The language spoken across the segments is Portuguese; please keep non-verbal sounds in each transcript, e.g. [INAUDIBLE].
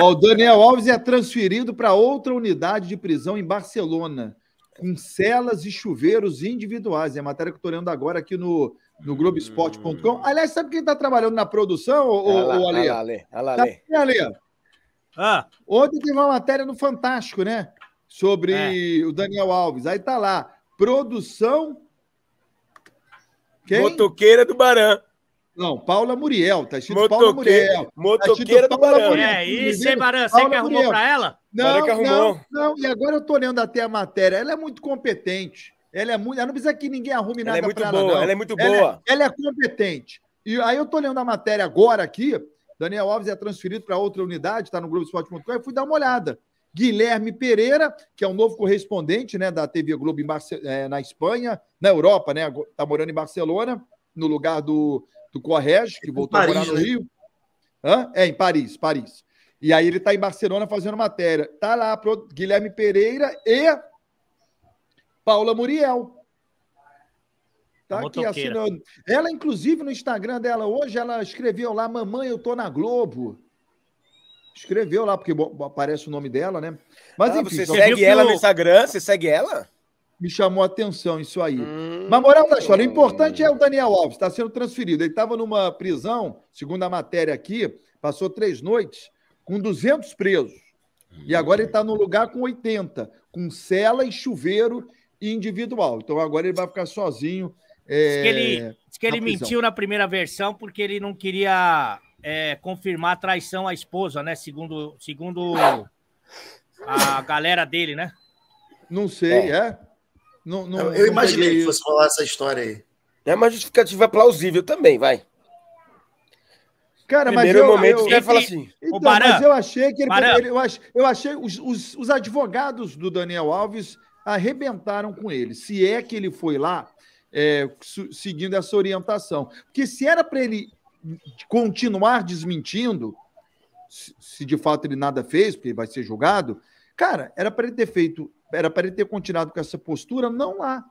Ó, o Daniel Alves é transferido para outra unidade de prisão em Barcelona, com celas e chuveiros individuais. É a matéria que eu estou lendo agora aqui no, no Globoesporte.com. Hum. Aliás, sabe quem está trabalhando na produção, ô, ah, ô, Ale? É Ale, é tá Ale. Ah. Ontem teve uma matéria no Fantástico, né? Sobre é. o Daniel Alves. Aí tá lá, produção... Quem? Motoqueira do Barão. Não, Paula Muriel, tá escrito Motoque... Paula Muriel. Motoqueira tá do Paula Muriel. É isso, hein, Baran? Você que arrumou para ela? Não, não, não, e agora eu tô lendo até a matéria. Ela é muito competente. Ela é muito. Ela não precisa que ninguém arrume nada ela é muito ela, boa, não. Ela é muito boa. Ela é... ela é competente. E aí eu tô lendo a matéria agora aqui. Daniel Alves é transferido para outra unidade, está no Globo Esporte.com, e fui dar uma olhada. Guilherme Pereira, que é um novo correspondente né, da TV Globo Barce... é, na Espanha, na Europa, né? Está morando em Barcelona, no lugar do do Correge, que voltou Paris, a morar no né? Rio. Hã? É, em Paris, Paris. E aí ele está em Barcelona fazendo matéria. Está lá pro Guilherme Pereira e Paula Muriel. Tá aqui assinando. Ela, inclusive, no Instagram dela hoje, ela escreveu lá: Mamãe, eu tô na Globo. Escreveu lá, porque aparece o nome dela, né? Mas ah, enfim. Você então... segue ela no Instagram? Você segue ela? Me chamou a atenção isso aí. Hum. Mas moral da história, o importante é o Daniel Alves, está sendo transferido. Ele estava numa prisão, segundo a matéria aqui, passou três noites com 200 presos. E agora ele está no lugar com 80, com cela e chuveiro individual. Então agora ele vai ficar sozinho. É, diz que é, ele, diz que ele na mentiu na primeira versão porque ele não queria é, confirmar a traição à esposa, né? Segundo, segundo a galera dele, né? Não sei, é? é? Não, não, eu imaginei peguei... que fosse falar essa história aí. É uma justificativa é plausível também, vai. Cara, Primeiro mas eu, momento, eu, eu, falar assim. Então, Baran, mas eu achei que ele, ele, eu, achei, eu achei os, os, os advogados do Daniel Alves arrebentaram com ele. Se é que ele foi lá é, su, seguindo essa orientação, porque se era para ele continuar desmentindo, se, se de fato ele nada fez, porque ele vai ser julgado, Cara, era para ele ter feito, era para ele ter continuado com essa postura, não lá.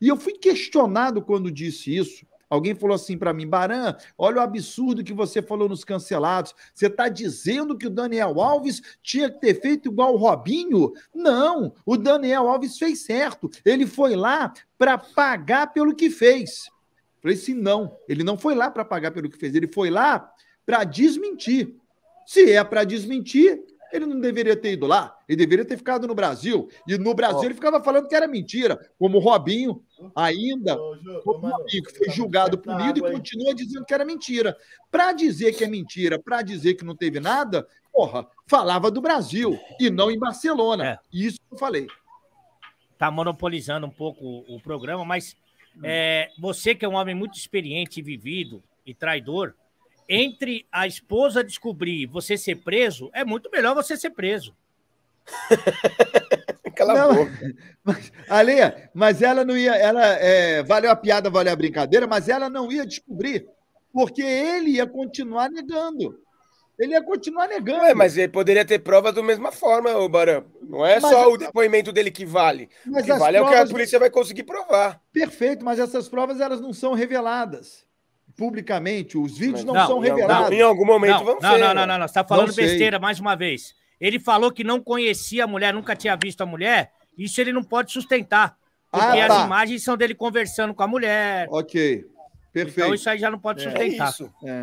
E eu fui questionado quando disse isso. Alguém falou assim para mim, Baran, olha o absurdo que você falou nos cancelados. Você está dizendo que o Daniel Alves tinha que ter feito igual o Robinho? Não, o Daniel Alves fez certo. Ele foi lá para pagar pelo que fez. Falei assim, não, ele não foi lá para pagar pelo que fez, ele foi lá para desmentir. Se é para desmentir, ele não deveria ter ido lá, ele deveria ter ficado no Brasil. E no Brasil oh. ele ficava falando que era mentira, como o Robinho, ainda, oh, Ju, como mano, Robinho, que foi tá julgado, punido e continua dizendo que era mentira. Para dizer que é mentira, para dizer que não teve nada, porra, falava do Brasil e não em Barcelona. É. Isso que eu falei. Tá monopolizando um pouco o, programa, mas hum. é, você que é um homem muito experiente vivido e traidor, entre a esposa descobrir você ser preso, é muito melhor você ser preso. [LAUGHS] Cala não, a boca. [LAUGHS] Mas, mas ela não ia. Ela, é, valeu a piada, valeu a brincadeira, mas ela não ia descobrir, porque ele ia continuar negando. Ele ia continuar negando. mas ele poderia ter provas da mesma forma, o Barão. Não é mas, só o depoimento dele que vale. O que vale provas... é o que a polícia vai conseguir provar. Perfeito, mas essas provas elas não são reveladas publicamente. Os vídeos não, não são revelados. Não, em algum momento não, vão não, ser. Não, não, não, tá não. Você está falando besteira mais uma vez. Ele falou que não conhecia a mulher, nunca tinha visto a mulher. Isso ele não pode sustentar. Ah, porque ah, tá. as imagens são dele conversando com a mulher. Ok. Perfeito. Então isso aí já não pode é sustentar. É isso. É.